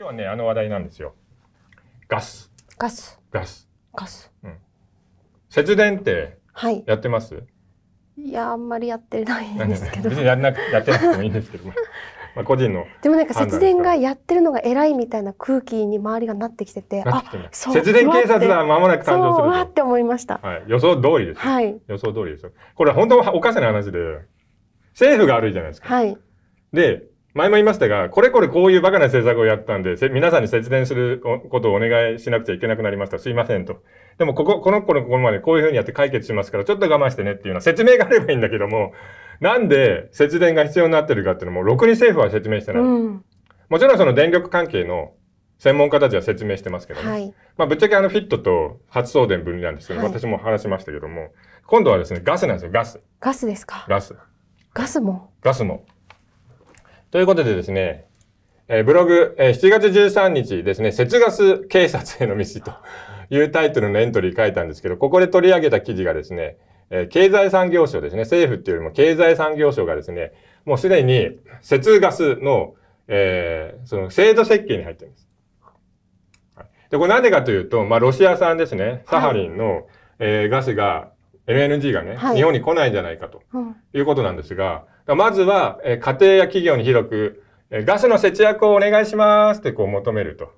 今日はね、あの話題なんですよ。ガス。ガス。ガス。ガス。うん。節電って、やってます、はい、いや、あんまりやってないんですけど。別にやんなくやってなくてもいいんですけど まあ個人の。でもなんか節電がやってるのが偉いみたいな空気に周りがなってきてて、あ、そう。節電警察はまもなく誕生する。そう、わって思いました。はい。予想通りです。はい。予想通りですよ。これ本当はおかしな話で、政府が悪いじゃないですか。はい。で、前も言いましたが、これこれこういうバカな政策をやったんで、皆さんに節電することをお願いしなくちゃいけなくなりました。すいませんと。でも、ここ、この子のここまでこういうふうにやって解決しますから、ちょっと我慢してねっていうのは説明があればいいんだけども、なんで節電が必要になってるかっていうのも、ろくに政府は説明してない。うん、もちろんその電力関係の専門家たちは説明してますけども、ね、はい、まあぶっちゃけあのフィットと発送電分離なんですけど、はい、私も話しましたけども、今度はですね、ガスなんですよ、ガス。ガスですか。ガス。ガスもガスも。ということでですね、えー、ブログ、えー、7月13日ですね、節ガス警察への道というタイトルのエントリー書いたんですけど、ここで取り上げた記事がですね、えー、経済産業省ですね、政府っていうよりも経済産業省がですね、もうすでに節ガスの、えー、その制度設計に入っています。で、これなんでかというと、まあ、ロシア産ですね、サハリンの、はい、えー、ガスが、MNG がね、はい、日本に来ないんじゃないかと、いうことなんですが、まずは、え家庭や企業に広く、えガスの節約をお願いしますってこう求めると。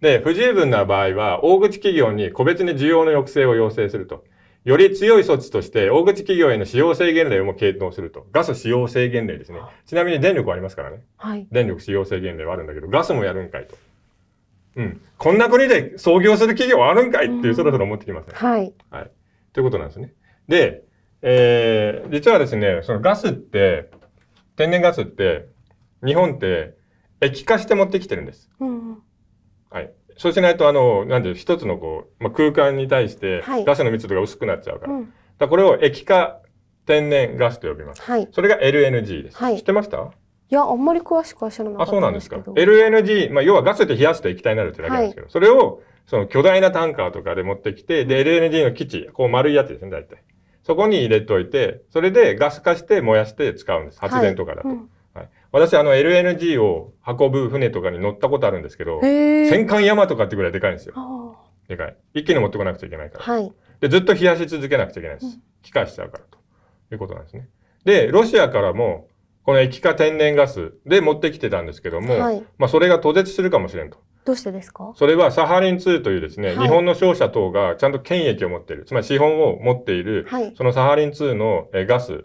で、不十分な場合は、大口企業に個別に需要の抑制を要請すると。より強い措置として、大口企業への使用制限令も検討すると。ガス使用制限令ですね。ちなみに電力はありますからね。はい、電力使用制限令はあるんだけど、ガスもやるんかいと。うん。こんな国で創業する企業はあるんかいっていう、そろそろ思ってきますね。はい。はい。ということなんですね。で、えー、実はですね、そのガスって、天然ガスって、日本って液化して持ってきてるんです。うん、はい。そうしないと、あの、なんで、一つのこう、まあ、空間に対してガスの密度が薄くなっちゃうから。はいうん、だこれを液化天然ガスと呼びます。はい。それが LNG です。はい。知ってましたいや、あんまり詳しくは知らなかったあ、そうなんですか。LNG、まあ、要はガスで冷やすと液体になるってだけなんですけど、はい、それを、その巨大なタンカーとかで持ってきて、で、LNG の基地、こう丸いやつですね、大体。そこに入れといて、それでガス化して燃やして使うんです。発電とかだと。はい、はい、私、あの、LNG を運ぶ船とかに乗ったことあるんですけど、戦艦山とかってぐらいでかいんですよ。でかい。一気に持ってこなくちゃいけないから。はい、でずっと冷やし続けなくちゃいけないんです。気化しちゃうからということなんですね。で、ロシアからも、この液化天然ガスで持ってきてたんですけども、はい、まあそれが途絶するかもしれんと。どうしてですかそれはサハリン2というですね、はい、日本の商社等がちゃんと権益を持っている、つまり資本を持っている、はい、そのサハリン2のガス、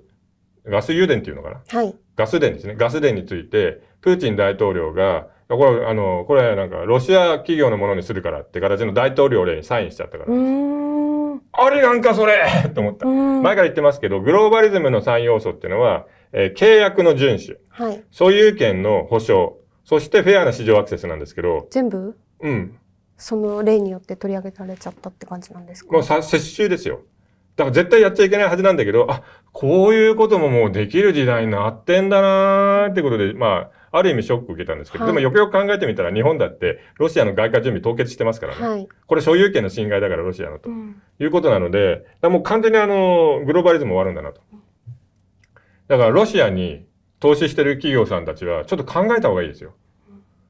ガス油田っていうのかな、はい、ガス田ですね。ガス田について、プーチン大統領が、これ、あの、これなんか、ロシア企業のものにするからって形の大統領令にサインしちゃったから。あれなんかそれ と思った。前から言ってますけど、グローバリズムの3要素っていうのは、えー、契約の遵守、はい、所有権の保障、そしてフェアな市場アクセスなんですけど。全部うん。その例によって取り上げられちゃったって感じなんですかもう接種ですよ。だから絶対やっちゃいけないはずなんだけど、あ、こういうことももうできる時代になってんだなーってことで、まあ、ある意味ショック受けたんですけど、はい、でもよくよく考えてみたら日本だってロシアの外貨準備凍結してますからね。はい、これ所有権の侵害だからロシアのと、うん、いうことなので、もう完全にあの、グローバリズム終わるんだなと。だからロシアに投資してる企業さんたちはちょっと考えた方がいいですよ。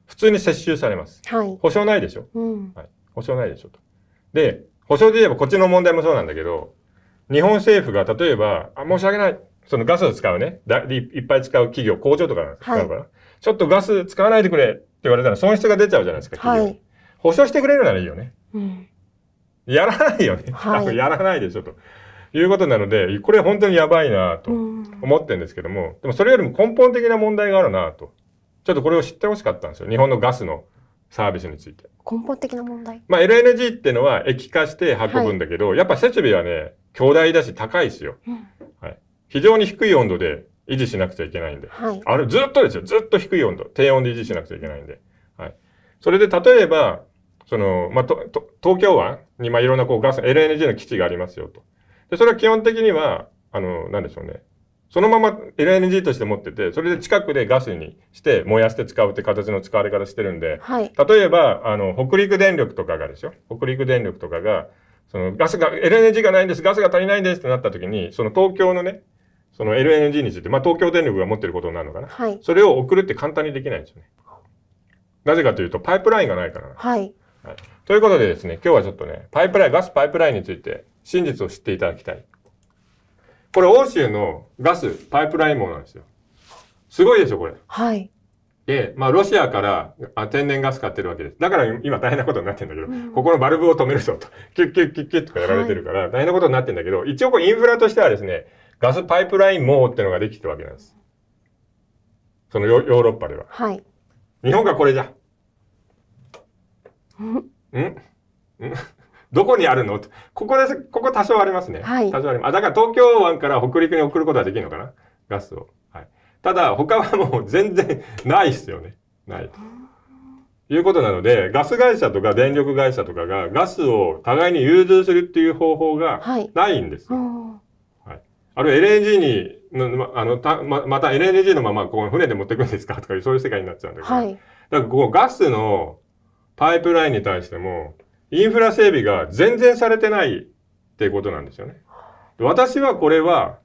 普通に接収されます。はい、保証ないでしょ、うん、はい。保証ないでしょと。で、保証で言えばこっちの問題もそうなんだけど、日本政府が例えば、あ、申し訳ない。そのガスを使うね。だいっぱい使う企業、工場とかなんですか、はい、ちょっとガス使わないでくれって言われたら損失が出ちゃうじゃないですか、企業。はい、保証してくれるならいいよね。うん、やらないよね。はい、やらないでしょと。いうことなので、これ本当にやばいなと思ってるんですけども、でもそれよりも根本的な問題があるなと。ちょっとこれを知ってほしかったんですよ。日本のガスのサービスについて。根本的な問題まあ LNG っていうのは液化して運ぶんだけど、はい、やっぱ設備はね、巨大だし高いですよ、うん、はい。非常に低い温度で維持しなくちゃいけないんで。はい、あれずっとですよ。ずっと低い温度。低温で維持しなくちゃいけないんで。はい。それで例えば、その、まあ、東京湾にまあいろんなこうガス、LNG の基地がありますよと。で、それは基本的には、あの、なんでしょうね。そのまま LNG として持ってて、それで近くでガスにして燃やして使うって形の使われ方してるんで、はい、例えば、あの、北陸電力とかがですよ。北陸電力とかが、そのガスが、LNG がないんです、ガスが足りないんですってなった時に、その東京のね、その LNG について、まあ東京電力が持ってることになるのかな。はい、それを送るって簡単にできないんですよね。なぜかというと、パイプラインがないからはい。はい。ということでですね、今日はちょっとね、パイプライン、ガスパイプラインについて真実を知っていただきたい。これ、欧州のガス、パイプライン網なんですよ。すごいでしょ、これ。はい。で、まあ、ロシアから天然ガス買ってるわけです。だから今大変なことになってるんだけど、うん、ここのバルブを止めるぞと、キュッキュッキュッキュッとかやられてるから、大変なことになってるんだけど、はい、一応こうインフラとしてはですね、ガスパイプライン網ってのができてるわけなんです。そのヨーロッパでは。はい。日本がこれじゃ。んんどこにあるのここです、ここ多少ありますね。はい。多少あります。あ、だから東京湾から北陸に送ることはできるのかなガスを。はい。ただ、他はもう全然ないっすよね。ない。ということなので、ガス会社とか電力会社とかがガスを互いに融通するっていう方法がないんですよ。はい。はい、あるいは LNG にまあのたままた LNG のままこう船で持ってくんですかとかそういう世界になっちゃうんだけど、はい、だからここガスのパイプラインに対してもインフラ整備が全然されてないっていうことなんですよね。私はこれは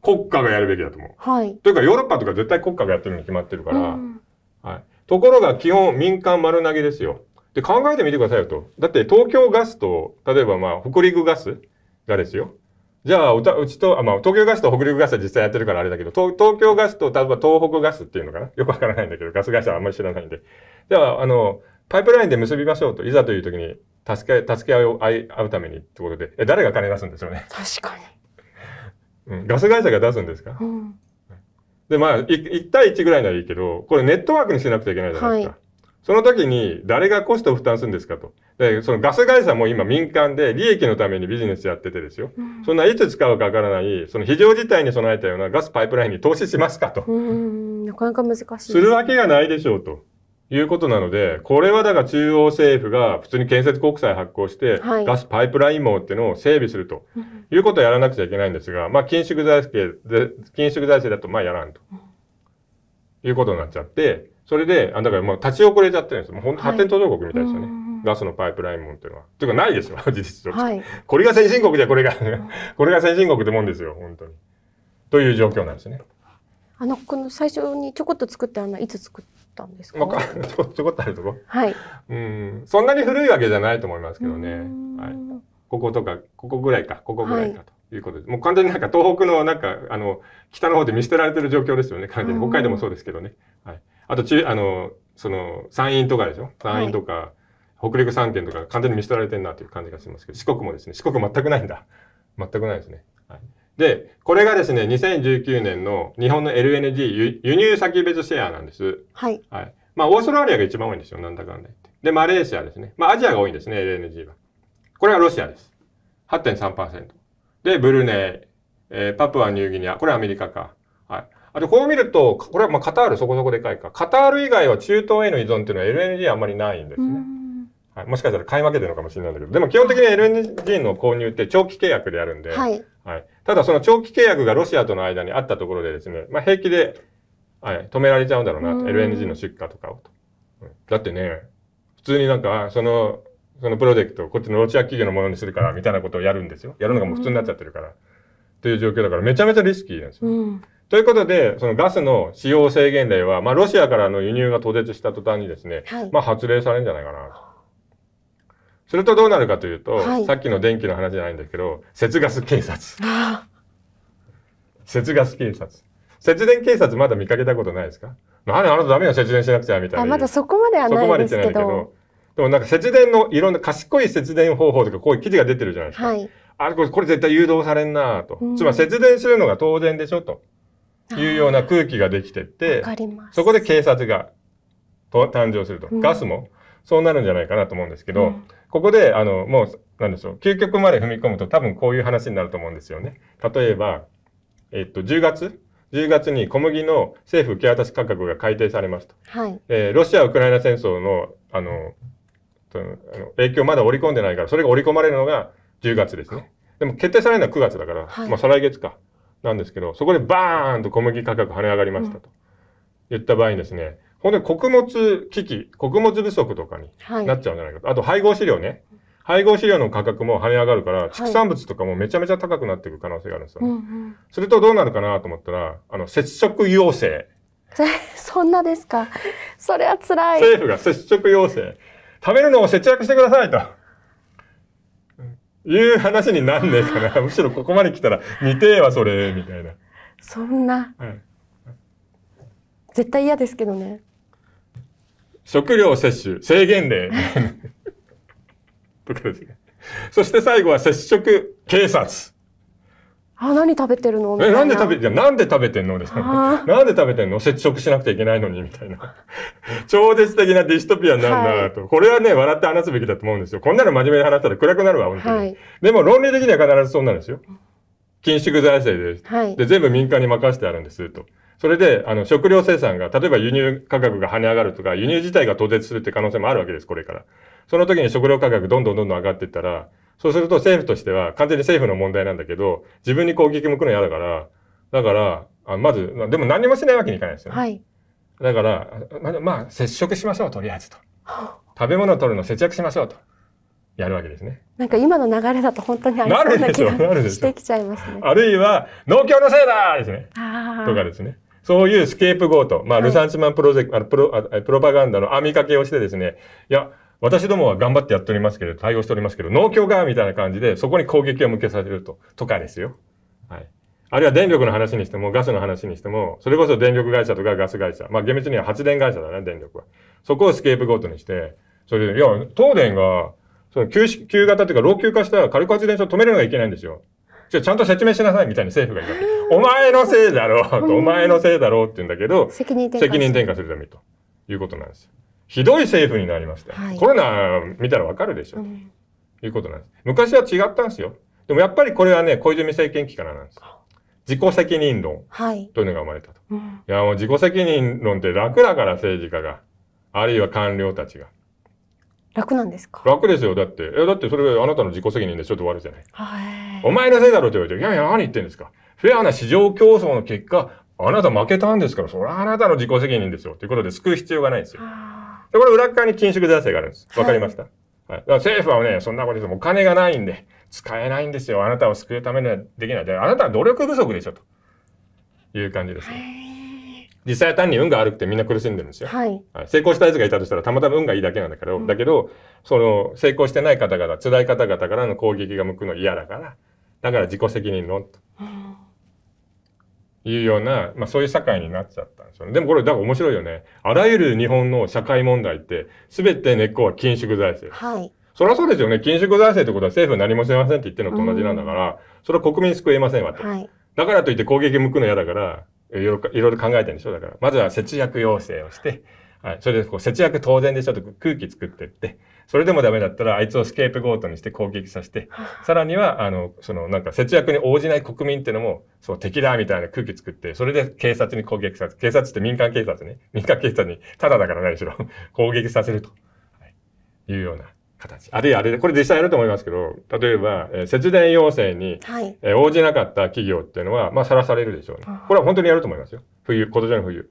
国家がやるべきだと思う。はい。というかヨーロッパとか絶対国家がやってるに決まってるから、うん、はい。ところが基本民間丸投げですよ。で、考えてみてくださいよと。だって東京ガスと、例えばまあ北陸ガスがですよ。じゃあ、うちと、あまあ、東京ガスと北陸ガスは実際やってるからあれだけど、東京ガスと、例えば東北ガスっていうのかなよくわからないんだけど、ガス会社はあんまり知らないんで。じゃあ、あの、パイプラインで結びましょうと、いざという時に助け、助け合い合うためにってことで、え、誰が金出すんでしょうね。確かに。うん、ガス会社が出すんですか。うん、で、まあ、1対1ぐらいならいいけど、これネットワークにしなくちゃいけないじゃないですか。はいその時に誰がコストを負担するんですかと。で、そのガス会社も今民間で利益のためにビジネスやっててですよ。うん、そんないつ使うかわからない、その非常事態に備えたようなガスパイプラインに投資しますかと。うん、なかなか難しい、ね、するわけがないでしょうと。いうことなので、これはだから中央政府が普通に建設国債発行して、ガスパイプライン網っていうのを整備するということをやらなくちゃいけないんですが、まあ、緊縮財政で、緊縮財政だと、まあ、やらんと。いうことになっちゃって、それで、あだからもう立ち遅れちゃってるんですよ。もう本当発展途上国みたいですよね。はい、ガスのパイプラインもんっていうのは。というかないですよ、事実上。はい、これが先進国じゃ、これが これが先進国ってもんですよ、本当に。という状況なんですね。あの、この最初にちょこっと作ったのはいつ作ったったんですか、ちょ こっとあるとこはい。うん。そんなに古いわけじゃないと思いますけどね。はい。こことか、ここぐらいか、ここぐらいかということで、はい、もう完全になんか東北のなんか、あの、北の方で見捨てられてる状況ですよね。完全に。北海道もそうですけどね。はい。あと、ち、あの、その、山陰とかでしょ山陰とか、はい北陸3県とか完全に見捨てられてるなという感じがしますけど、四国もですね、四国全くないんだ。全くないですね。はい、で、これがですね、2019年の日本の LNG 輸入先別シェアなんです。はい。はい。まあ、オーストラリアが一番多いんですよ、なんだかんだ言って。で、マレーシアですね。まあ、アジアが多いんですね、LNG は。これはロシアです。8.3%。で、ブルネイ、えー、パプアニューギニア。これはアメリカか。はい。あと、こう見ると、これはまあカタールそこそこでかいか。カタール以外は中東への依存っていうのは LNG あんまりないんですね。はい、もしかしたら買い負けてるのかもしれないんだけど、でも基本的に LNG の購入って長期契約でやるんで、はい、はい。ただその長期契約がロシアとの間にあったところでですね、まあ、平気で、はい、止められちゃうんだろうなと、うん、LNG の出荷とかをと。だってね、普通になんか、その、そのプロジェクトをこっちのロシア企業のものにするからみたいなことをやるんですよ。やるのがもう普通になっちゃってるから。うん、という状況だからめちゃめちゃリスキーなんですよ。うん、ということで、そのガスの使用制限令は、まあロシアからの輸入が途絶した途端にですね、はい、まあ発令されるんじゃないかなと。するとどうなるかというと、はい、さっきの電気の話じゃないんだけど、節ガス警察。節ガス警察。節電警察まだ見かけたことないですかあなたダメよ、節電しなくちゃみたいな。まだそこまではないですけど。そこまでないけど。でもなんか節電のいろんな賢い節電方法とかこういう記事が出てるじゃないですか。はい、あれこれこれ絶対誘導されんなと、うん。つまり節電するのが当然でしょというような空気ができてって、そこで警察がと誕生すると、ガスもそうなるんじゃないかなと思うんですけど、うんここで、あの、もう、なんでしょう、究極まで踏み込むと多分こういう話になると思うんですよね。例えば、えっと、10月10月に小麦の政府受け渡し価格が改定されますと。はい、えー、ロシア・ウクライナ戦争の、あの、あの影響まだ織り込んでないから、それが織り込まれるのが10月ですね。でも決定されるのは9月だから、はい、まあ再来月か。なんですけど、そこでバーンと小麦価格跳ね上がりましたと。言った場合にですね、うんほんで穀物危機、穀物不足とかになっちゃうんじゃないかと。はい、あと配合飼料ね。配合飼料の価格も跳ね上がるから、畜産物とかもめちゃめちゃ高くなっていく可能性があるんですよね。はいうんうん、それとどうなるかなと思ったら、あの、接触要請。そんなですか。それは辛い。政府が接触要請。食べるのを節約してくださいと。いう話になんねえかな。むしろここまで来たら、見てえわ、それ、みたいな。そんな。はい、絶対嫌ですけどね。食料摂取、制限令。とかですね。そして最後は接触警察。あ、何食べてるのえ、なんで食べて、なんで食べてんのですなんで食べてんの接触しなくちゃいけないのにみたいな。超絶的なディストピアになるなと、はい、これはね、笑って話すべきだと思うんですよ。こんなの真面目に話したら暗くなるわ、本当に。はい、でも論理的には必ずそうなんですよ。緊縮財政です。はい、で、全部民間に任せてあるんです、と。それで、あの、食料生産が、例えば輸入価格が跳ね上がるとか、輸入自体が途絶するって可能性もあるわけです、これから。その時に食料価格どんどんどんどん上がっていったら、そうすると政府としては、完全に政府の問題なんだけど、自分に攻撃向くの嫌だから、だから、あまず、でも何もしないわけにいかないですよね。はい。だから、まあ、接触しましょう、とりあえずと。食べ物を取るの節約しましょうと。やるわけですね。なんか今の流れだと本当にありそうな気がしてきちゃいますね。あるいは、農協のせいだですね。とかですね。そういうスケープゴート、まあ、ルサンチマンプロジェクト、プロあ、プロパガンダの網掛けをしてですね、いや、私どもは頑張ってやっておりますけど、対応しておりますけど、農協が、みたいな感じで、そこに攻撃を向けさせると、とかですよ。はい。あるいは電力の話にしても、ガスの話にしても、それこそ電力会社とかガス会社、まあ厳密には発電会社だね、電力は。そこをスケープゴートにして、それで、いや、東電が、その旧旧型というか老朽化した火力発電所を止めるのがいけないんですよ。ちちゃんと説明しなさいみたいに政府が言った。お前のせいだろうと、お前のせいだろうって言うんだけど、責任転嫁するためにということなんですよ。ひどい政府になりました。はい、コロナ見たらわかるでしょ、うん、ということなんです。昔は違ったんですよ。でもやっぱりこれはね、小泉政権期からなんです。自己責任論というのが生まれたと。はい、うん、いや、もう自己責任論って楽だから政治家が、あるいは官僚たちが。楽なんですか楽ですよ。だって。え、だってそれあなたの自己責任でちょっと悪いじゃない。はい。お前のせいだろって言われて、いやいや、何言ってんですか。フェアな市場競争の結果、あなた負けたんですから、それはあなたの自己責任ですよ。ということで救う必要がないんですよ。で、これ裏側に緊縮財政があるんです。わかりました、はい、はい、だから政府はね、そんなことでもお金がないんで、使えないんですよ。あなたを救うためにはできない。で、あなたは努力不足でしょ、という感じですね。実際は単に運が悪くてみんな苦しんでるんですよ。はい、成功したやつがいたとしたらたまたま運がいいだけなんだけど、うん、だけど、その成功してない方々、辛い方々からの攻撃が向くの嫌だから、だから自己責任の、と。いうような、まあそういう社会になっちゃったんですよね。でもこれ、だから面白いよね。あらゆる日本の社会問題って、すべて根っこは緊縮財政。はい。そりゃそうですよね。緊縮財政ってことは政府何もしませんって言ってるのと同じなんだから、うん、それは国民救えませんわと。はい。だからといって攻撃向くの嫌だから、いろいろ考えてるんでしょだから、まずは節約要請をして、はい、それでこう節約当然でしょと空気作ってって、それでもダメだったら、あいつをスケープゴートにして攻撃させて、さらには、あの、そのなんか節約に応じない国民っていうのも、そう敵だみたいな空気作って、それで警察に攻撃させ警察って民間警察ね。民間警察に、ただだから何しろ、攻撃させると、はい、いうような形。あれあれこれ実際やると思いますけど、例えば、えー、節電要請に、はいえー、応じなかった企業っていうのは、まあ、さらされるでしょうね。これは本当にやると思いますよ。冬、今年の冬。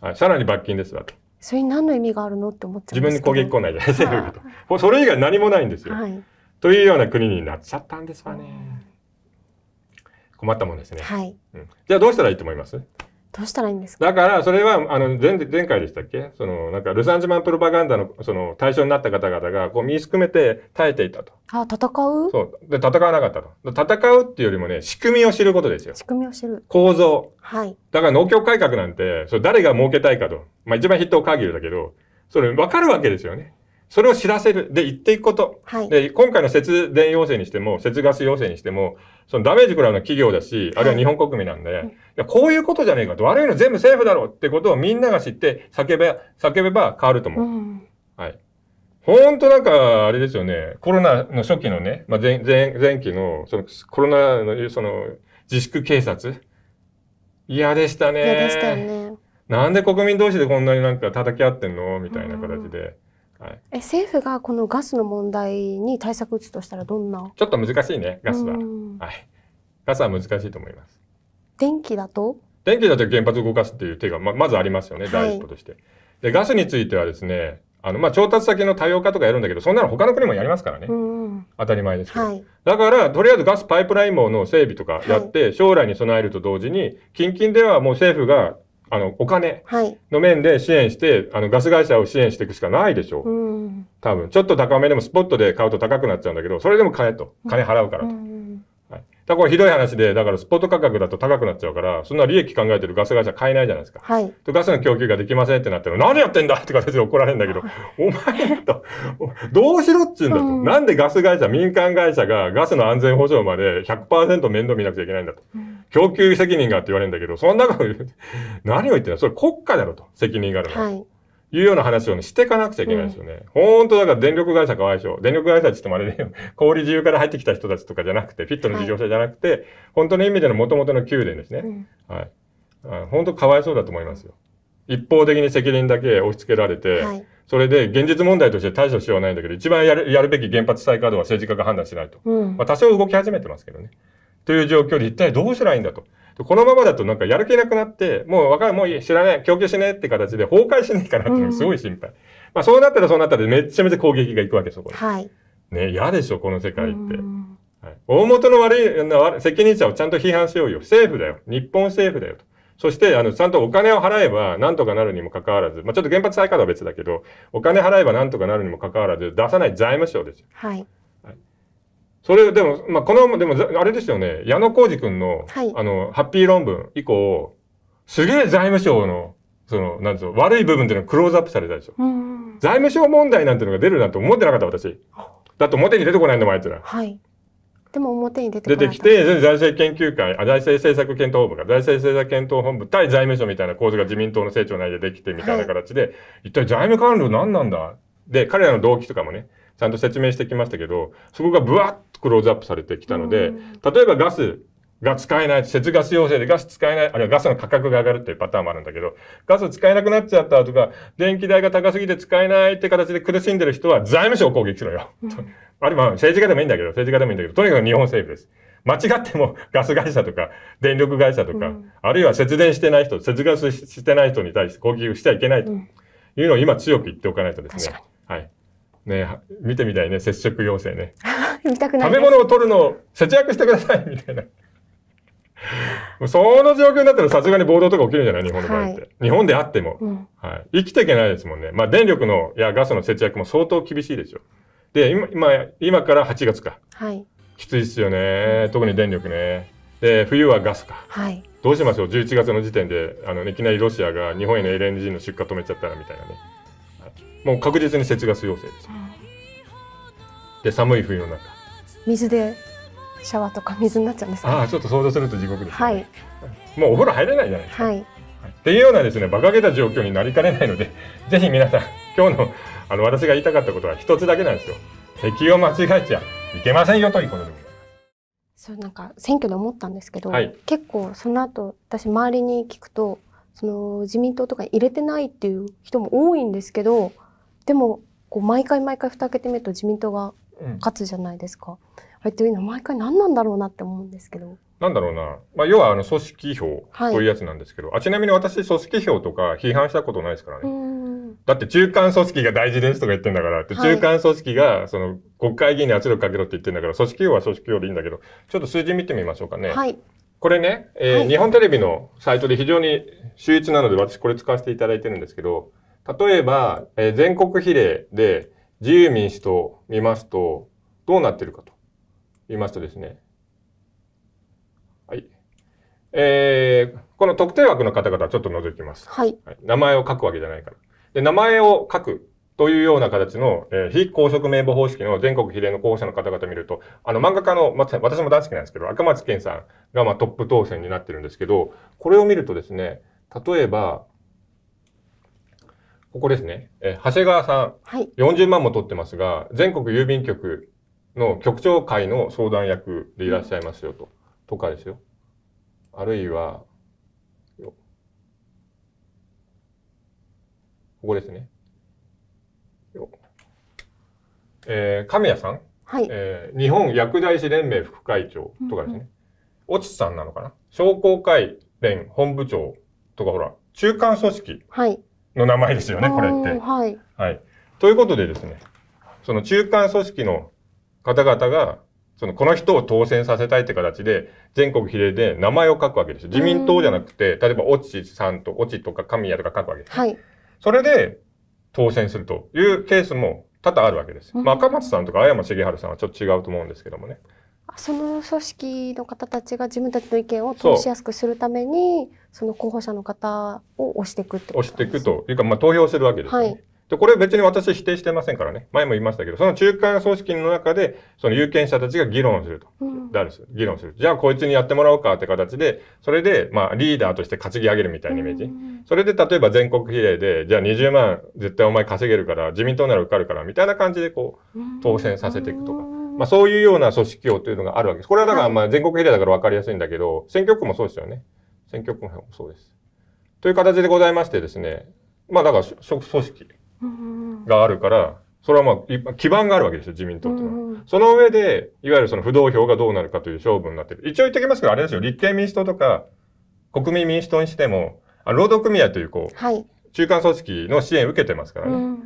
はい、さらに罰金ですわと。それに何の意味があるのって思っちゃ自分に攻撃来ないじゃないですか。それ以外何もないんですよ、はい。というような国になっちゃったんですわね。困ったもんですね。はい、うん。じゃあどうしたらいいと思いますどうしたらいいんですかだから、それは、あの、前、前回でしたっけその、なんか、ルサンジマンプロパガンダの、その、対象になった方々が、こう、見すくめて耐えていたと。あ、戦うそう。で、戦わなかったと。戦うっていうよりもね、仕組みを知ることですよ。仕組みを知る。構造。はい。だから、農協改革なんて、それ誰が儲けたいかと。まあ、一番筆頭限りだけど、それ分かるわけですよね。それを知らせる。で、言っていくこと。はい、で、今回の節電要請にしても、節ガス要請にしても、そのダメージ食らうのは企業だし、あるいは日本国民なんで、はい、いやこういうことじゃねえかと、悪いの全部政府だろうってことをみんなが知って叫べ、叫べば変わると思う。うん、はい。本当なんか、あれですよね、コロナの初期のね、まあ前、前、前期の、その、コロナの、その、自粛警察。嫌でしたね。嫌でしたね。なんで国民同士でこんなになんか叩き合ってんのみたいな形で。うんはい、え政府がこのガスの問題に対策打つとしたらどんなちょっと難しいねガスは、はい、ガスは難しいと思います電気だと電気だと原発動かすっていう手がままずありますよね、はい、第一歩として。でガスについてはですねあのまあ調達先の多様化とかやるんだけどそんなの他の国もやりますからね、当たり前ですけど、はい、だからとりあえずガスパイプライン網の整備とかやって、はい、将来に備えると同時に近々ではもう政府があのお金の面で支援して、あのガス会社を支援していくしかないでしょう、うん、多分ちょっと高めでもスポットで買うと高くなっちゃうんだけどそれでも買えと金払うからと。だこれひどい話で、だからスポット価格だと高くなっちゃうから、そんな利益考えてるガス会社買えないじゃないですか。はい。とガスの供給ができませんってなったら、何やってんだって形で怒られるんだけど、お前と、どうしろっつうんだと、なんでガス会社、民間会社がガスの安全保障まで100%面倒見なくちゃいけないんだと。供給責任がって言われるんだけど、その中で、何を言ってんだそれ国家だろと、責任があるの。はい。いうような話を、ね、していかなくちゃいけないですよね。うん、本当だから電力会社かわいそう。電力会社って言ってもあれで、ね、小売自由から入ってきた人たちとかじゃなくて、フィットの事業者じゃなくて、本当の意味での元々の給電ですね。はいあ。本当かわいそうだと思いますよ。一方的に責任だけ押し付けられて、はい、それで現実問題として対処しようないんだけど、一番やるやるべき原発再稼働は政治家が判断しないと。うん、まあ、多少動き始めてますけどね。という状況で一体どうしたらいいんだと。このままだとなんかやる気なくなって、もうわかる、もういい、知らない、供給しねって形で崩壊しないかなっていうのがすごい心配。うん、まあそうなったらそうなったらめちゃめちゃ攻撃がいくわけですこれ。はい。ね、嫌でしょ、この世界って。はい、大元の悪い、責任者をちゃんと批判しようよ。政府だよ。日本政府だよと。そして、あの、ちゃんとお金を払えば何とかなるにもかかわらず、まあ、ちょっと原発再稼働は別だけど、お金払えば何とかなるにもかかわらず、出さない財務省ですよ。はい。それでも、まあ、この、でも、あれですよね、矢野浩二君の、はい、あの、ハッピー論文以降、すげえ財務省の、その、なんょう悪い部分っていうのがクローズアップされたでしょ。財務省問題なんていうのが出るなんて思ってなかった、私。だって表に出てこないんだもん、あいつら。はい。でも表に出てこない。出てきて、財政研究会、あ財政政策検討本部か、財政政策検討本部対財務省みたいな構図が自民党の政庁内でできてみたいな形で、はい、一体財務官僚何なんだで、彼らの動機とかもね、ちゃんと説明してきましたけど、そこがブワッとクローズアップされてきたので、例えばガスが使えない、節ガス要請でガス使えない、あるいはガスの価格が上がるっていうパターンもあるんだけど、ガス使えなくなっちゃったとか、電気代が高すぎて使えないって形で苦しんでる人は財務省を攻撃しろよ。あるいは政治家でもいいんだけど、政治家でもいいんだけど、とにかく日本政府です。間違ってもガス会社とか電力会社とか、うん、あるいは節電してない人、節ガスしてない人に対して攻撃をしちゃいけないというのを今強く言っておかないとですね、ね見てみたいね、接触要請ね。見たくない食べ物を取るのを節約してください、みたいな。その状況になったらさすがに暴動とか起きるんじゃない日本の場合って、はい、日本であっても、うん、はい。生きていけないですもんね。まあ電力の、やガスの節約も相当厳しいでしょ。で、今、今今から8月か。はい。きついっすよね。特に電力ね。で、冬はガスか。はい。どうしましょう ?11 月の時点で、あの、いきなりロシアが日本への LNG の出荷止めちゃったらみたいなね。もう確実に節ガス要請です、で寒い冬の中水でシャワーとか水になっちゃうんですか、ああちょっと想像すると地獄です、ね、はいもうお風呂入れないじゃないですか、はい、っていうようなですね馬鹿げた状況になりかねないので ぜひ皆さん今日のあの私が言いたかったことは一つだけなんですよ敵を間違えちゃいけませんよということでそうなんか選挙で思ったんですけど、はい、結構その後私周りに聞くとその自民党とか入れてないっていう人も多いんですけどでもこう毎回毎回蓋開けてみると自民党が勝つじゃないですか、あれっていうの毎回何なんだろうなって思うんですけど。なんだろうな、まあ、要はあの組織票というやつなんですけど、はい、あちなみに私組織票とか批判したことないですからねだって中間組織が大事ですとか言ってんだから、はい、中間組織がその国会議員に圧力かけろって言ってんだから組織票は組織票でいいんだけどちょっと数字見てみましょうかね。はい、これね、えー、日本テレビのサイトで非常に秀逸なので私これ使わせていただいてるんですけど例えば、えー、全国比例で自由民主党見ますと、どうなってるかと言いますとですね、はい。えー、この特定枠の方々はちょっと除きます。はい、はい。名前を書くわけじゃないから。で、名前を書くというような形の、えー、非公職名簿方式の全国比例の候補者の方々見ると、あの漫画家の、ま、私も大好きなんですけど、赤松健さんがまあトップ当選になってるんですけど、これを見るとですね、例えば、ここですね。え長谷川さん、はい、40万も取ってますが、全国郵便局の局長会の相談役でいらっしゃいますよと、とかですよ。あるいは、ここですね。えー、神谷さん、はい、えー、日本薬剤師連盟副会長とかですね。落、うん、う、さんなのかな商工会連本部長とか、ほら、中間組織。はいの名前ですよね、これって。はい。はい。ということでですね、その中間組織の方々が、そのこの人を当選させたいって形で、全国比例で名前を書くわけです。自民党じゃなくて、例えば、オチさんと、オチとか神谷とか書くわけです。はい。それで、当選するというケースも多々あるわけです。まあ、赤松さんとか、青山茂春さんはちょっと違うと思うんですけどもね。その組織の方たちが自分たちの意見を通しやすくするためにその候補者の方を押していくってことです押していくというか、まあ、投票するわけですね。はいで、これ別に私否定してませんからね。前も言いましたけど、その中間組織の中で、その有権者たちが議論すると。うん、誰す議論する。じゃあこいつにやってもらおうかって形で、それで、まあリーダーとして担ぎ上げるみたいなイメージ。うん、それで例えば全国比例で、じゃあ20万絶対お前稼げるから、自民党なら受かるから、みたいな感じでこう、当選させていくとか。うんまあ、そういうような組織をというのがあるわけです。これはだから、まあ、全国平野だから分かりやすいんだけど、選挙区もそうですよね。選挙区もそうです。という形でございましてですね、まあ、だから、組織があるから、それはまあ、基盤があるわけですよ、自民党っていうのは。その上で、いわゆるその不動票がどうなるかという勝負になってる。一応言っておきますけど、あれですよ、立憲民主党とか、国民民主党にしても、あ労働組合という、こう、はい、中間組織の支援を受けてますからね。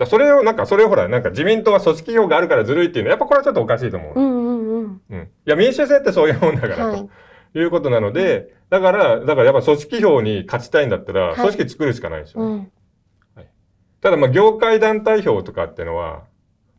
だそれを、なんか、それをほら、なんか自民党は組織票があるからずるいっていうのは、やっぱこれはちょっとおかしいと思う。うんうんうん。うん。いや、民主制ってそういうもんだから、はい、ということなので、だから、だからやっぱ組織票に勝ちたいんだったら、組織作るしかないでしょ。はい、うんはい、ただ、まあ、業界団体票とかってのは、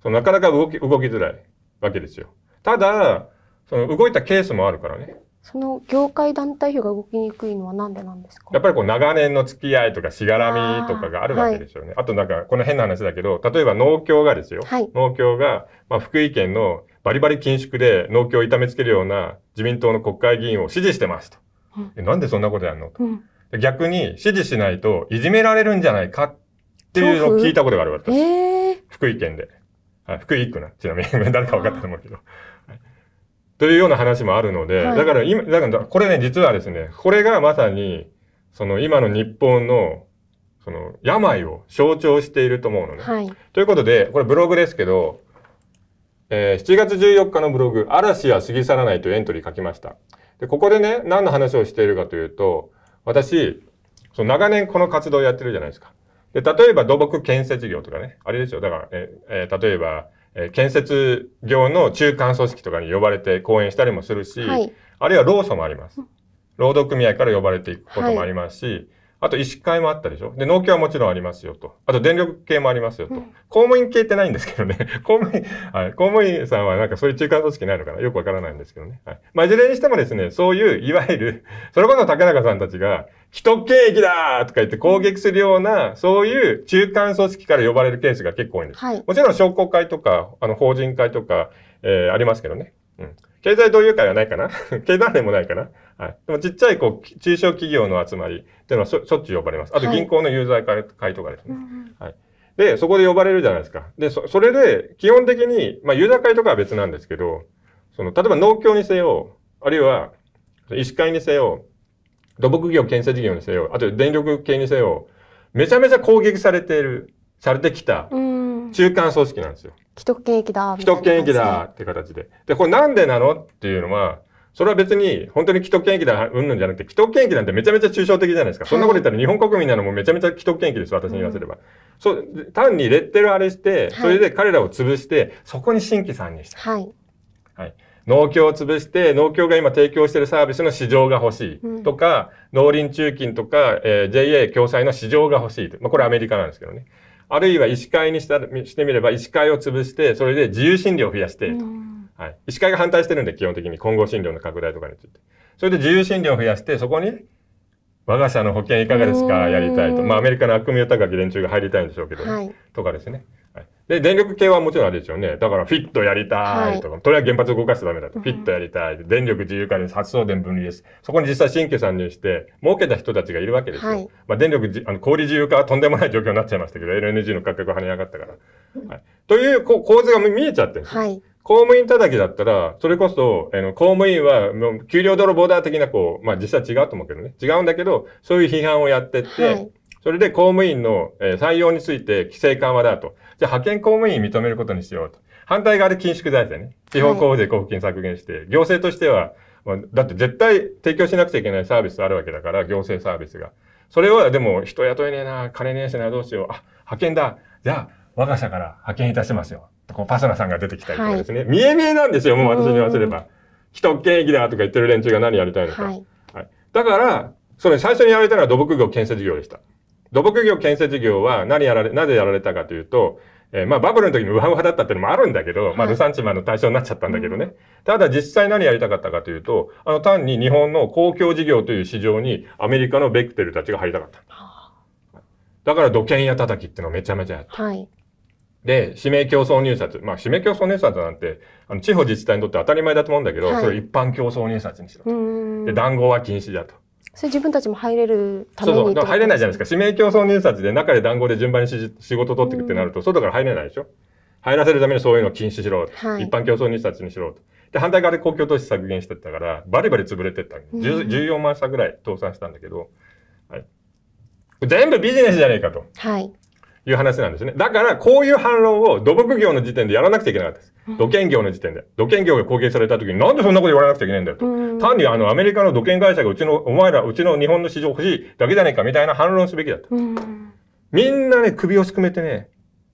そのなかなか動き、動きづらいわけですよ。ただ、その動いたケースもあるからね。その業界団体票が動きにくいのは何でなんですかやっぱりこう長年の付き合いとかしがらみとかがあるわけでしょうね。あはい、あとなんかこの変な話だけど、例えば農協がですよ。はい、農協が、まあ、福井県のバリバリ緊縮で農協を痛めつけるような自民党の国会議員を支持してますと。うん、なんでそんなことやるのと、うん、逆に支持しないといじめられるんじゃないかっていうのを聞いたことがあるわけです。えー、福井県で。福井区な、ちなみに。誰か分かったと思うけど。というような話もあるので、はい、だから今、だからこれね、実はですね、これがまさに、その今の日本の、その病を象徴していると思うのね。はい、ということで、これブログですけど、えー、7月14日のブログ、嵐は過ぎ去らないというエントリー書きました。で、ここでね、何の話をしているかというと、私、その長年この活動をやってるじゃないですか。で、例えば土木建設業とかね、あれですよ。だから、えー、例えば、えー、建設業の中間組織とかに呼ばれて講演したりもするし、はい、あるいは労組もあります。労働組合から呼ばれていくこともありますし、はいあと医師会もあったでしょ。で、農協はもちろんありますよと。あと電力系もありますよと。うん、公務員系ってないんですけどね。公務員、はい、公務員さんはなんかそういう中間組織ないのかなよくわからないんですけどね。はい。まあ、いずれにしてもですね、そういう、いわゆる、それこそ竹中さんたちが、人景気だーとか言って攻撃するような、そういう中間組織から呼ばれるケースが結構多いんです。はい、もちろん商工会とか、あの、法人会とか、えー、ありますけどね。うん。経済同友会はないかな 経団連もないかなはい。でもちっちゃいこう中小企業の集まりっていうのはしょしょっちゅう呼ばれます。あと銀行のユーザー会とかですね。はい、はいで、そこで呼ばれるじゃないですか。で、そそれで、基本的に、まあ、ユーザー会とかは別なんですけど、その、例えば農協にせよ、あるいは、医師会にせよ、土木業建設業にせよ、あと電力系にせよ、めちゃめちゃ攻撃されている、されてきた、中間組織なんですよ。既得権益だ、既得権益だ、って形で。で、これなんでなのっていうのは、それは別に、本当に既得権益だ、うんぬんじゃなくて、既得権益なんてめちゃめちゃ抽象的じゃないですか。そんなこと言ったら日本国民なのもめちゃめちゃ既得権益です、私に言わせれば。うん、そう、単にレッテルあれして、それで彼らを潰して、そこに新規参入した。はい。はい。農協を潰して、農協が今提供しているサービスの市場が欲しいとか、うん、農林中金とか、えー、JA 共済の市場が欲しいまあ、これアメリカなんですけどね。あるいは医師会にしたしてみれば、医師会を潰して、それで自由診療を増やしてと。うんはい。医師会が反対してるんで、基本的に混合診療の拡大とかについて。それで自由診療を増やして、そこに、我が社の保険いかがですかやりたいと。まあ、アメリカの悪名高き連中が入りたいんでしょうけど、はい、とかですね。はい、で、電力系はもちろんあれですよね。だから、フィットやりたいとか、はい、とりあえず原発を動かしてダメだと。フィットやりたい。電力自由化です。発送電分離です。そこに実際新規参入して、儲けた人たちがいるわけですよ。はい、まあ、電力あの、氷自由化はとんでもない状況になっちゃいましたけど、LNG の価格が跳ね上がったから。はい、というこう構図が見えちゃってるんですよ。はい公務員叩きだったら、それこそ、あの、公務員は、もう、給料泥棒だ的な、こう、まあ、実際違うと思うけどね。違うんだけど、そういう批判をやってって、はい、それで公務員の、えー、採用について規制緩和だと。じゃあ、派遣公務員認めることにしようと。反対側で緊縮財政ね。地方交付税交付金削減して、はい、行政としては、まあ、だって絶対提供しなくちゃいけないサービスあるわけだから、行政サービスが。それはでも人雇えねえな、金ねえしな、どうしよう。あ、派遣だ。じゃあ、我が社から派遣いたしますよ。こうパソナさんが出てきたりとかですね、はい、見え見えなんですよ、もう私に言わせれば。既得権益だとか言ってる連中が何やりたいのか。はい、はい、だから、それ最初にやられたのは土木業建設業でした。土木業建設業は何やられ、なぜやられたかというと、えー、まあバブルの時にウハウハだったっていうのもあるんだけど、まあルサンチマンの対象になっちゃったんだけどね。ただ実際何やりたかったかというと、あの単に日本の公共事業という市場にアメリカのベクテルたちが入りたかった。だから土建屋叩きっていうのをめちゃめちゃやった。はい、で、指名競争入札。まあ、指名競争入札なんて、あの、地方自治体にとって当たり前だと思うんだけど、はい、それ一般競争入札にしろと。で、談合は禁止だと。それ自分たちも入れるためにそうそう。入れないじゃないですか。指名競争入札で中で談合で順番にし仕事取っていくってなると、外から入れないでしょ入らせるためにそういうの禁止しろと。はい、一般競争入札にしろと。で、反対側で公共投資削減してったから、バリバリ潰れてった。14万社ぐらい倒産したんだけど、はい、全部ビジネスじゃねえかと。はい。いう話なんですね。だから、こういう反論を土木業の時点でやらなくちゃいけなかったです。土建業の時点で。土建業が攻撃された時に、なんでそんなこと言われなくちゃいけないんだよと。単にあの、アメリカの土建会社がうちの、お前ら、うちの日本の市場欲しいだけじゃないかみたいな反論すべきだと。みんなね、首をすくめてね、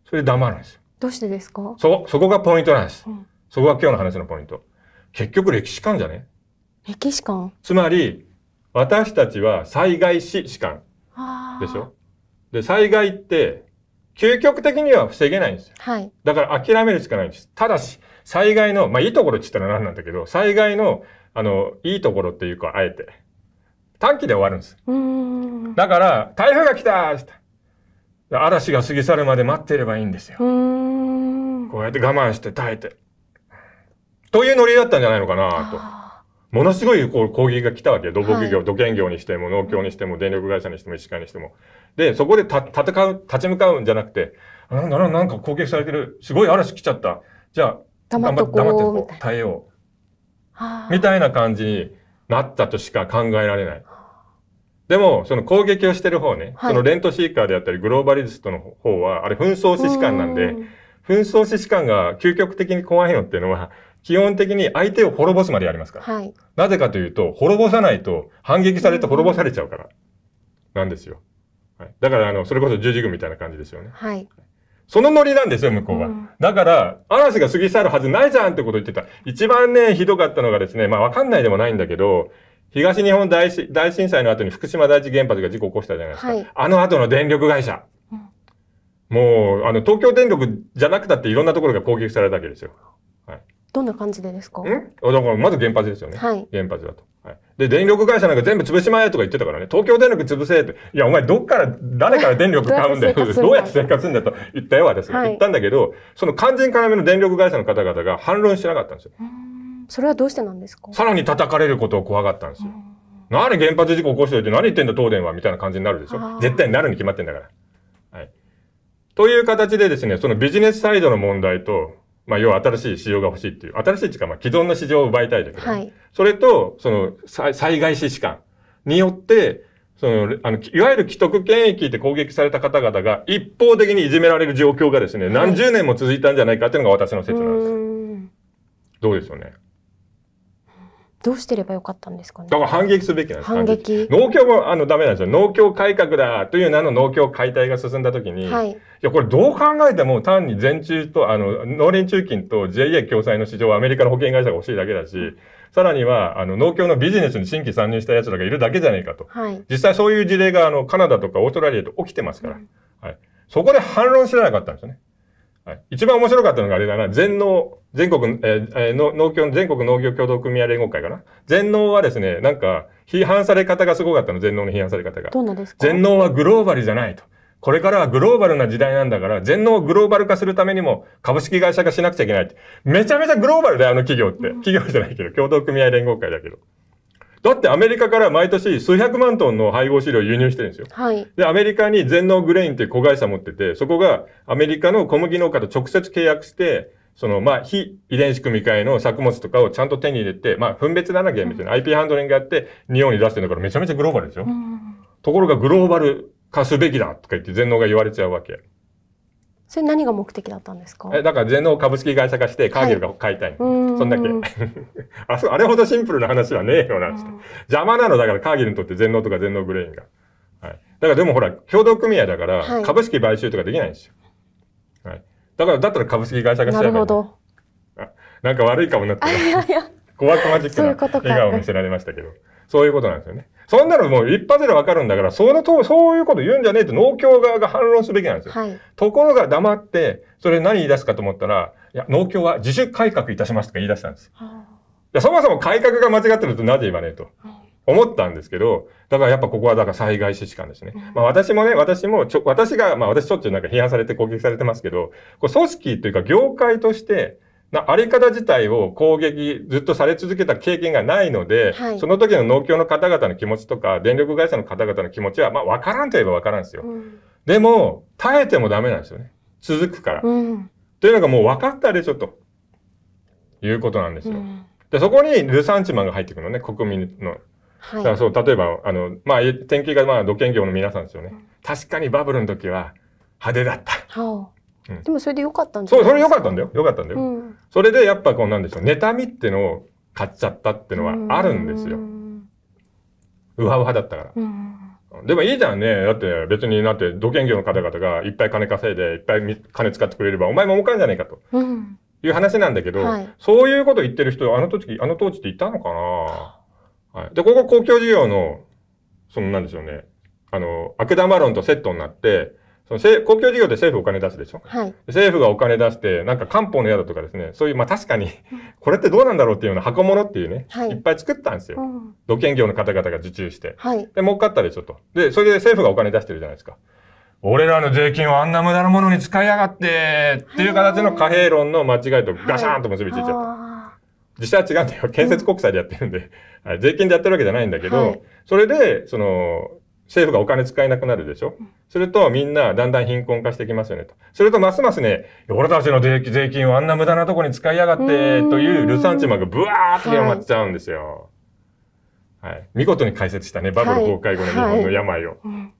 それで黙るんですよ。どうしてですかそ、そこがポイントなんです。そこが今日の話のポイント。結局歴史観じゃね歴史観つまり、私たちは災害史史観。でしょで、災害って究極的には防げないんですよ。はい、だから諦めるしかないんです。ただし、災害の、まあいいところって言ったら何なんだけど、災害の、あの、いいところっていうか、あえて、短期で終わるんです。だから、台風が来た嵐が過ぎ去るまで待っていればいいんですよ。こうやって我慢して耐えて。というノリだったんじゃないのかなと。ものすごいこう攻撃が来たわけ。土木業、はい、土建業にしても、農協にしても、電力会社にしても、医師会にしても。で、そこでた戦う、立ち向かうんじゃなくて、なんだな、なんか攻撃されてる。すごい嵐来ちゃった。じゃあ、黙って黙ってこう、耐えよう。みたいな感じになったとしか考えられない。でも、その攻撃をしてる方ね、はい、そのレントシーカーであったり、グローバリストの方は、あれ紛争士士官なんで、紛争士士官が究極的に怖いのっていうのは、基本的に相手を滅ぼすまでやりますから。はい、なぜかというと、滅ぼさないと反撃されて滅ぼされちゃうから。なんですよ。はい、だから、あの、それこそ十字軍みたいな感じですよね。はい。そのノリなんですよ、向こうは。うん、だから、嵐が過ぎ去るはずないじゃんってこと言ってた。一番ね、ひどかったのがですね、まあわかんないでもないんだけど、東日本大震災の後に福島第一原発が事故を起こしたじゃないですか。はい、あの後の電力会社。うん、もう、あの、東京電力じゃなくたっていろんなところが攻撃されたわけですよ。どんな感じでですかだからまず原発ですよね。はい、原発だと。はい、で、電力会社なんか全部潰しまえとか言ってたからね、東京電力潰せって、いや、お前どっから、誰から電力 買うんだよ、どうやって生活するんだと言ったよ、私。はい、言ったんだけど、その肝心要の電力会社の方々が反論してなかったんですよ。それはどうしてなんですかさらに叩かれることを怖がったんですよ。なに原発事故起こしておいて何言ってんだ東電はみたいな感じになるでしょ。絶対になるに決まってんだから。はい。という形でですね、そのビジネスサイドの問題と、まあ、要は新しい市場が欲しいっていう、新しいっていうか、まあ、既存の市場を奪いたいだけど、はい、それと、その、災害死士官によって、その、あの、いわゆる既得権益で攻撃された方々が一方的にいじめられる状況がですね、はい、何十年も続いたんじゃないかっていうのが私の説なんです。うどうでしょうね。どうしてればよかったんですかね。だから反撃すべきなんです。反撃。農協もあのダメなんですよ。農協改革だという名の農協解体が進んだときに、はい、いやこれどう考えても単に全中とあの農林中金と JA 共済の市場はアメリカの保険会社が欲しいだけだし、さらにはあの農協のビジネスに新規参入した奴らがいるだけじゃないかと。はい、実際そういう事例があのカナダとかオーストラリアと起きてますから。うん、はい。そこで反論しらなかったんですよね。はい、一番面白かったのがあれだな、全農、全国、えー、の農協、全国農業協同組合連合会かな。全農はですね、なんか、批判され方がすごかったの、全農の批判され方が。どんなですか全農はグローバルじゃないと。これからはグローバルな時代なんだから、全能をグローバル化するためにも株式会社化しなくちゃいけない。めちゃめちゃグローバルだよ、あの企業って。企業じゃないけど、共同組合連合会だけど。だってアメリカから毎年数百万トンの配合飼料を輸入してるんですよ。はい。で、アメリカに全農グレインっていう子会社持ってて、そこがアメリカの小麦農家と直接契約して、その、まあ、非遺伝子組み換えの作物とかをちゃんと手に入れて、まあ、分別だな、厳密に。うん、IP ハンドリングやって、日本に出してるんだからめちゃめちゃグローバルですよ。うん、ところがグローバル化すべきだとか言って全農が言われちゃうわけ。それ何が目的だったんですかえだから全農株式会社化してカーギルが買いたい、はい、そんだけ あそあれほどシンプルな話はねえよな 邪魔なのだからカーギルにとって全農とか全農グレインが、はい、だからでもほら共同組合だから株式買収とかできないんですよ、はい、はい、だからだったら株式会社化しちゃえばなるほどなんか悪いかになって 怖く魔ジックな笑顔見せられましたけどそういうことなんですよねそんなのもう一発でわかるんだから、そのとそういうこと言うんじゃねえと農協側が反論すべきなんですよ。はい、ところが黙って、それ何言い出すかと思ったら、いや、農協は自主改革いたしますとか言い出したんです。いや、そもそも改革が間違ってるとなぜ言わねえと。思ったんですけど、だからやっぱここはだから災害指揮官ですね。まあ私もね、私もちょ、私が、まあ私しょっちゅうなんか批判されて攻撃されてますけど、こう組織というか業界として、なあり方自体を攻撃ずっとされ続けた経験がないので、はい、その時の農協の方々の気持ちとか電力会社の方々の気持ちは、まあ、分からんといえば分からんですよ、うん、でも耐えてもダメなんですよね続くから、うん、というのがもう分かったでしょということなんですよ、うん、でそこにルサンチマンが入ってくるのね国民のはい、だからそう例えばあの、まあ、天気がまあ土建業の皆さんですよね、確かにバブルの時は派手だった、はでもそれでよかったんじゃないそう、それよかったんだよ。よかったんだよ。それでやっぱこうなんでしょう、妬みってのを買っちゃったってのはあるんですよ。うわうわだったから。でもいいじゃんね。だって別になって、土建業の方々がいっぱい金稼いで、いっぱい金使ってくれれば、お前も儲かるんじゃないかと。いう話なんだけど、はい、そういうこと言ってる人、あの時、あの当時っていたのかな、はい、で、ここ公共事業の、そのなんでしょうね、あの、悪玉論とセットになって、その公共事業で政府お金出すでしょ、はい、政府がお金出して、なんか漢方の宿とかですね、そういう、まあ確かにこれってどうなんだろうっていうような箱物っていうね、はい、いっぱい作ったんですよ。土建業の方々が受注して。はい、で、儲かったでしょと。で、それで政府がお金出してるじゃないですか。俺らの税金をあんな無駄なものに使いやがってっていう形の貨幣論の間違いとガシャーンと結びついちゃった。はい、実際は違うんだよ。建設国債でやってるんで、うん、税金でやってるわけじゃないんだけど、はい、それで、その、政府がお金使えなくなるでしょ。するとみんなだんだん貧困化してきますよねと。するとますますね、俺たちの税金をあんな無駄なとこに使いやがってというルサンチマンがブワーって広まっちゃうんですよ。はい、はい。見事に解説したね、バブル崩壊後の日本の病を。はいはいうん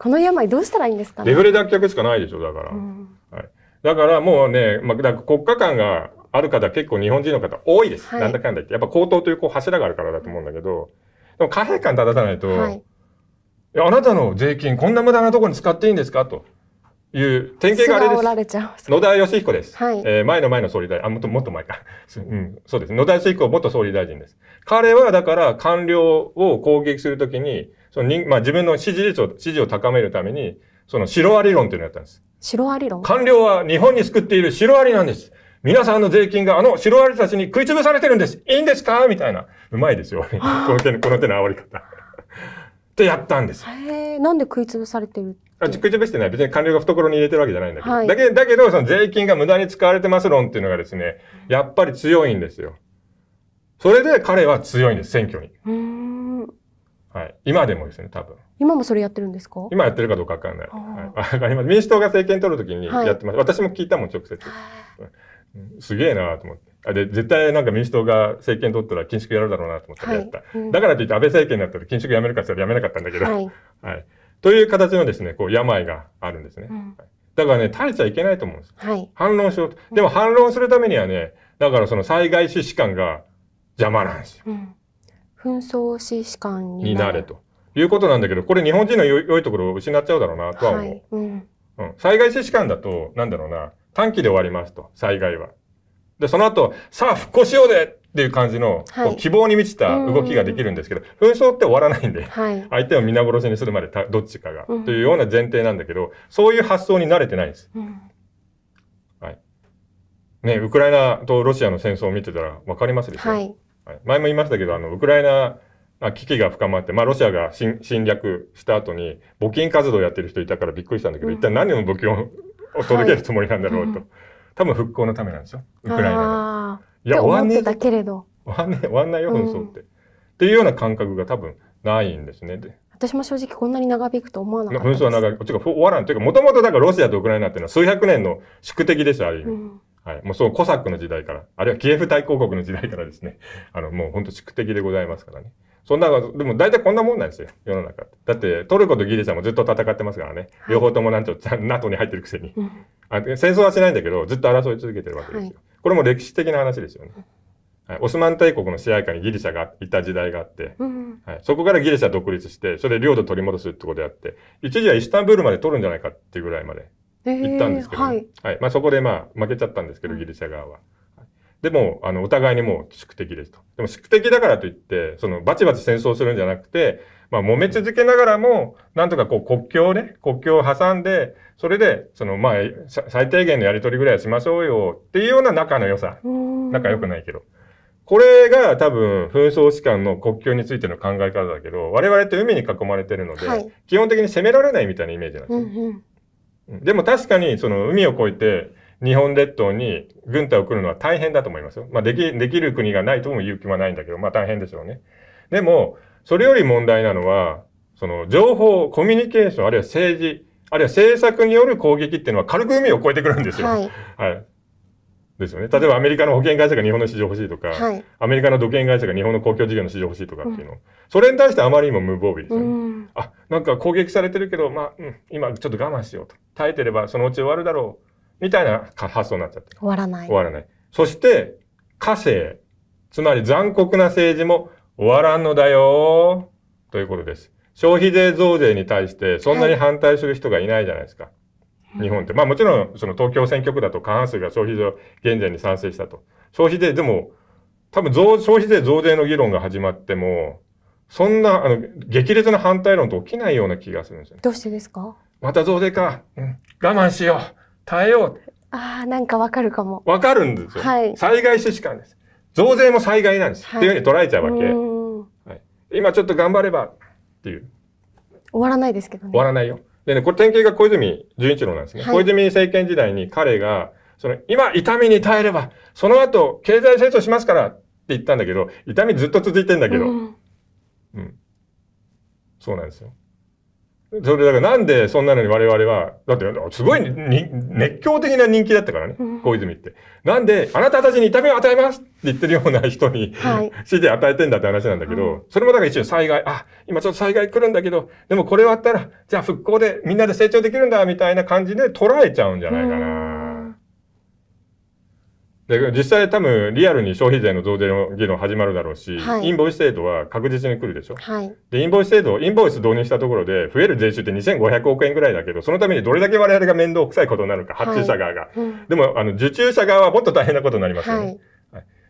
この病どうしたらいいんですか、ね、デフレ脱却しかないでしょ、だから。うん、はい、だからもうね、まあ、だ国家間がある方、結構日本人の方多いです。はい、なんだかんだ言って。やっぱ高等というこう柱があるからだと思うんだけど、でも貨幣間正さないと、はい、あなたの税金こんな無駄なところに使っていいんですかという典型があれです野田義彦です、はい、えー、前の前の総理大臣あもっともっと前か、うん、そうです野田義彦元総理大臣です彼はだから官僚を攻撃するときにその人、まあ、自分の支持率を支持を高めるためにそのシロアリ論というのをやったんですシロアリ論官僚は日本に救っているシロアリなんです皆さんの税金があのシロアリたちに食い潰されてるんですいいんですかみたいなうまいですよ この手のこの手の煽り方とやったんですへえ、なんで食い潰されてるあ食い潰してない。別に官僚が懐に入れてるわけじゃないんだけど。はい、だけだけど、その税金が無駄に使われてます論っていうのがですね、やっぱり強いんですよ。それで彼は強いんです、選挙に。はい。今でもですね、多分。今もそれやってるんですか今やってるかどうかわかんない。はい、民主党が政権取るときにやってます、はい、私も聞いたもん、直接。すげえなと思って。で絶対なんか民主党が政権取ったら緊縮やるだろうなと思ってやった、はいうん、だからといって安倍政権になったら緊縮やめるかって言ったらやめなかったんだけど、はい、はい、という形のですねこう病があるんですね、うん、だからね耐えちゃいけないと思うんです、はい、反論しようとでも反論するためにはねだからその災害史士官が邪魔なんですよ、うん、紛争史士官になれということなんだけどこれ日本人の良いところを失っちゃうだろうなとは思う、うん災害史士官だとなんだろうな短期で終わりますと災害はで、その後、さあ復興しようぜっていう感じの、はい、希望に満ちた動きができるんですけど、紛争って終わらないんで、はい、相手を皆殺しにするまでどっちかが、うん、というような前提なんだけど、そういう発想に慣れてないんです。うん、はい。ね、ウクライナとロシアの戦争を見てたら分かりますでしょ、はい、はい、前も言いましたけど、あの、ウクライナ危機が深まって、まあ、ロシアが侵略した後に、募金活動をやってる人いたからびっくりしたんだけど、うん、一体何の募金を届けるつもりなんだろうと。はい多分復興のためなんですよウクライナいや終わんねえけれど終わんねえ終わんないよ紛争って、うん、っていうような感覚が多分ないんですね私も正直こんなに長引くと思わなかった紛争は長いていうか終わらんというかもともとだからロシアとウクライナっていうのは数百年の宿敵ですある意味、うんはい、もうそうコサックの時代からあるいはキエフ大公国の時代からですねあのもう本当宿敵でございますからね。そんなの、でも大体こんなもんなんですよ、世の中だって、トルコとギリシャもずっと戦ってますからね。はい、両方ともなんと、NATO に入ってるくせに、うん、あ。戦争はしないんだけど、ずっと争い続けてるわけですよ。はい、これも歴史的な話ですよね。はい、オスマン帝国の支配下にギリシャがいた時代があって、うん、はい、そこからギリシャ独立して、それで領土取り戻すってことであって、一時はイスタンブールまで取るんじゃないかっていうぐらいまで行ったんですけど、ね、はい、はい、まあ、そこでまあ負けちゃったんですけど、ギリシャ側は。うんでも、あの、お互いにもう宿敵ですと。でも宿敵だからといって、その、バチバチ戦争するんじゃなくて、まあ、揉め続けながらも、なんとかこう、国境をね、国境を挟んで、それで、その、まあ、最低限のやり取りぐらいはしましょうよ、っていうような仲の良さ。仲良くないけど。これが多分、紛争士官の国境についての考え方だけど、我々って海に囲まれてるので、基本的に攻められないみたいなイメージなんですよ。でも確かに、その、海を越えて、日本列島に軍隊を送るのは大変だと思いますよ。まあ、でき、できる国がないとも言う気はないんだけど、まあ大変でしょうね。でも、それより問題なのは、その情報、コミュニケーション、あるいは政治、あるいは政策による攻撃っていうのは軽く海を越えてくるんですよ。はい。はい。ですよね。例えばアメリカの保険会社が日本の市場欲しいとか、はい、アメリカの土建会社が日本の公共事業の市場欲しいとかっていうの、うん、それに対してあまりにも無防備ですよね。うん、あ、なんか攻撃されてるけど、まあ、うん、今ちょっと我慢しようと。耐えてればそのうち終わるだろう。みたいな発想になっちゃって終わらない。終わらない。そして、火星。つまり残酷な政治も終わらんのだよということです。消費税増税に対してそんなに反対する人がいないじゃないですか。はい、日本って。まあもちろん、その東京選挙区だと過半数が消費税減税に賛成したと。消費税、でも、多分増、消費税増税の議論が始まっても、そんな、あの、激烈な反対論と起きないような気がするんですよね。どうしてですかまた増税か。うん。我慢しよう。耐えよう。ああ、なんかわかるかも。わかるんですよ。はい、災害支持官です。増税も災害なんです。はい、っていうふうに捉えちゃうわけ。はい、今ちょっと頑張ればっていう。終わらないですけどね。終わらないよ。でね、これ典型が小泉純一郎なんですね。はい、小泉政権時代に彼が、その今痛みに耐えれば、その後経済成長しますからって言ったんだけど、痛みずっと続いてんだけど。うん、うん。そうなんですよ。それだからなんでそんなのに我々は、だってすごい熱狂的な人気だったからね、小泉って。なんで、あなたたちに痛みを与えますって言ってるような人に、はい、指示与えてんだって話なんだけど、それもだから一応災害、あ、今ちょっと災害来るんだけど、でもこれ終わったら、じゃあ復興でみんなで成長できるんだみたいな感じで捉えちゃうんじゃないかな。で実際多分リアルに消費税の増税の議論始まるだろうし、はい、インボイス制度は確実に来るでしょ、はい、でインボイス制度インボイス導入したところで増える税収って2500億円ぐらいだけどそのためにどれだけ我々が面倒くさいことになるか発注者側が、はいうん、でもあの受注者側はもっと大変なことになりますよね、はい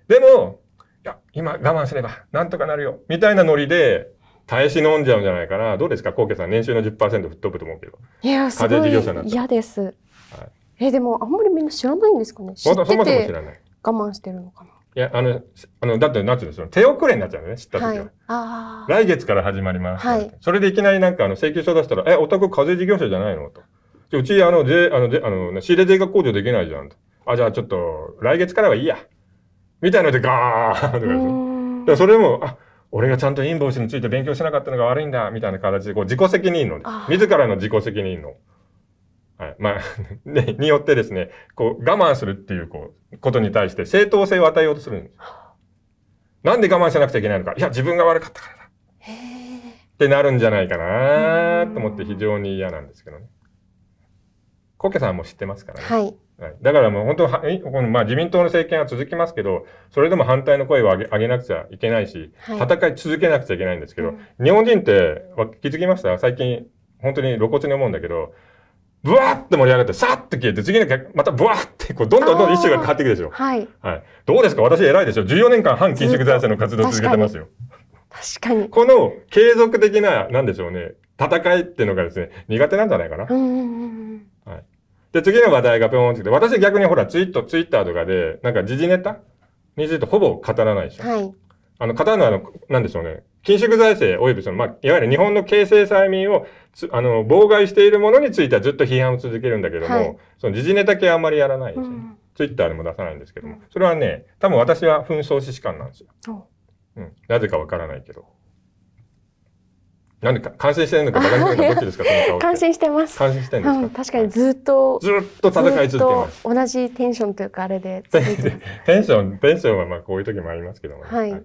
でもいや今我慢すればなんとかなるよみたいなノリで耐え忍んじゃうんじゃないかなどうですかコ家さん年収の10%吹っ飛ぶと思うけどいやすごい嫌です、はいえでもあんまりみんな知らないんですかね知っててそもそも知らない我慢してるのかないやあのあのだってなんていうの手遅れになっちゃうよね知った時は、はい、あ来月から始まります、はい、それでいきなりなんかあの請求書出したら「えお宅課税事業者じゃないの?」と「うちあの税あの税あの仕入れ税額控除できないじゃん」と「あじゃあちょっと来月からはいいや」みたいのでガーンとかでそれも「あ俺がちゃんとインボイスについて勉強しなかったのが悪いんだ」みたいな形でこう自己責任の自らの自己責任の。はい。まあ ね、によってですね、こう、我慢するっていう、こう、ことに対して正当性を与えようとするんです。なんで我慢しなくちゃいけないのか。いや、自分が悪かったからだ。へってなるんじゃないかなと思って非常に嫌なんですけどね。コケさんも知ってますからね。はい。はい、だからもう本当は、このまあ自民党の政権は続きますけど、それでも反対の声を上げ上げなくちゃいけないし、はい、戦い続けなくちゃいけないんですけど、うん、日本人って気づきました最近、本当に露骨に思うんだけど、ブワーって盛り上がって、さーって消えて、次のまたブワーって、こう、どんどんどんどん一種が変わっていくでしょ。はい。はい。どうですか私偉いでしょ ?14 年間反緊縮財政の活動を続けてますよ。確かに。この継続的な、なんでしょうね、戦いっていうのがですね、苦手なんじゃないかな。うん。はい。で、次の話題がぴーンってて、私逆にほら、ツイッターとかで、なんか時事ネタについてほぼ語らないでしょ。はい。あの、方のあの、なんでしょうね、緊縮財政及びその、まあ、いわゆる日本の形成催眠をあの、妨害しているものについてはずっと批判を続けるんだけども、はい、その時事ネタ系あんまりやらないですね。うん、ツイッターでも出さないんですけども、それはね、多分私は紛争史士官なんですよ。うん。なぜかわからないけど。何か感心してるのかバカにしてるのかどっちですか その顔。感心してます。感心してるんですか、うん、確かにずっと。ずっと戦い続けます。同じテンションというかあれで。テンション、テンションはまあこういう時もありますけども、ねはい、はい。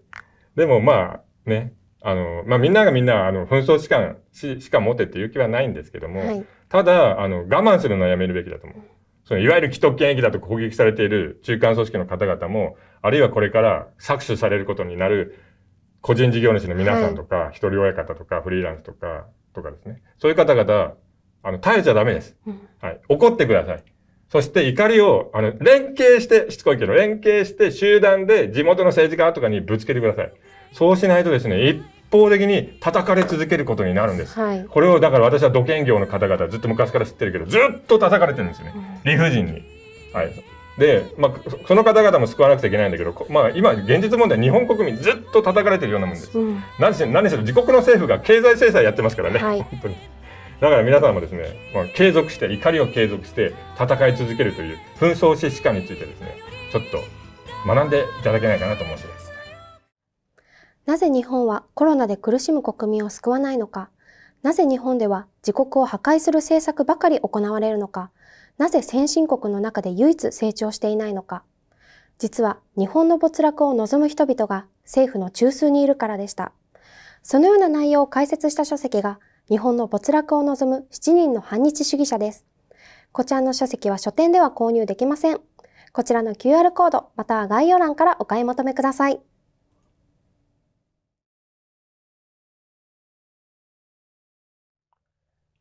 でもまあね、あの、まあみんながみんな、あの、紛争しか、し、しか持てっていう気はないんですけども、はい、ただ、あの、我慢するのはやめるべきだと思う。そのいわゆる既得権益だと攻撃されている中間組織の方々も、あるいはこれから搾取されることになる個人事業主の皆さんとか、はい、一人親方とか、フリーランスとか、とかですね。そういう方々、あの、耐えちゃダメです。はい。怒ってください。そして怒りを、あの、連携して、しつこいけど、連携して集団で地元の政治家とかにぶつけてください。そうしないとですね、一方的に叩かれ続けることになるんです。はい、これを、だから私は土建業の方々、ずっと昔から知ってるけど、ずっと叩かれてるんですよね。理不尽に。はい。で、まあ、その方々も救わなくちゃいけないんだけど、まあ、今現実問題日本国民ずっと叩かれてるようなもんです、何し何しろ自国の政府が経済制裁やってますからね、はい、本当にだから皆さんもですね、まあ、継続して怒りを継続して戦い続けるという紛争史史官についてですねちょっと学んでいただけないかなと思うしですなぜ日本はコロナで苦しむ国民を救わないのかなぜ日本では自国を破壊する政策ばかり行われるのかなぜ先進国の中で唯一成長していないのか。実は日本の没落を望む人々が政府の中枢にいるからでした。そのような内容を解説した書籍が日本の没落を望む7人の反日主義者です。こちらの書籍は書店では購入できません。こちらの QR コードまたは概要欄からお買い求めください。